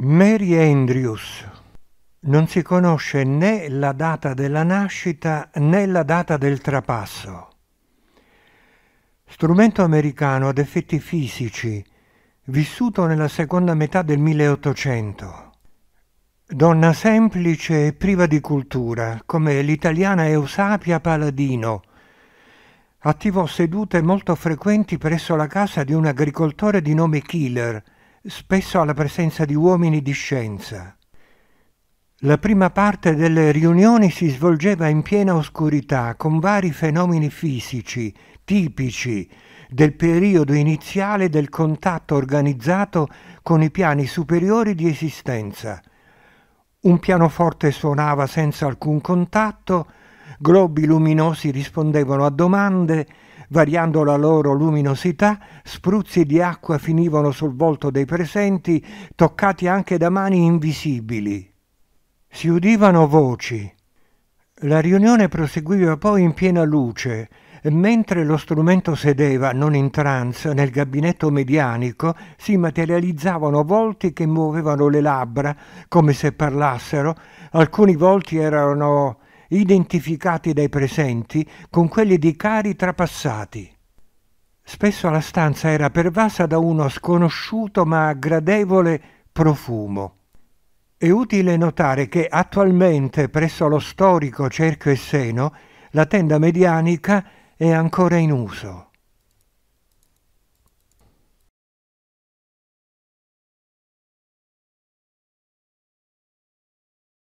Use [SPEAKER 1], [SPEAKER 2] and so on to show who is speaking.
[SPEAKER 1] Mary Andrews. Non si conosce né la data della nascita né la data del trapasso. Strumento americano ad effetti fisici, vissuto nella seconda metà del 1800. Donna semplice e priva di cultura, come l'italiana Eusapia Paladino, attivò sedute molto frequenti presso la casa di un agricoltore di nome Killer, spesso alla presenza di uomini di scienza. La prima parte delle riunioni si svolgeva in piena oscurità, con vari fenomeni fisici, tipici del periodo iniziale del contatto organizzato con i piani superiori di esistenza. Un pianoforte suonava senza alcun contatto, globi luminosi rispondevano a domande, variando la loro luminosità, spruzzi di acqua finivano sul volto dei presenti, toccati anche da mani invisibili. Si udivano voci. La riunione proseguiva poi in piena luce, mentre lo strumento sedeva, non in trance, nel gabinetto medianico, si materializzavano volti che muovevano le labbra, come se parlassero, alcuni volti erano identificati dai presenti con quelli di cari trapassati. Spesso la stanza era pervasa da uno sconosciuto ma gradevole profumo. È utile notare che attualmente presso lo storico Cerchio e Seno la tenda medianica è ancora in uso.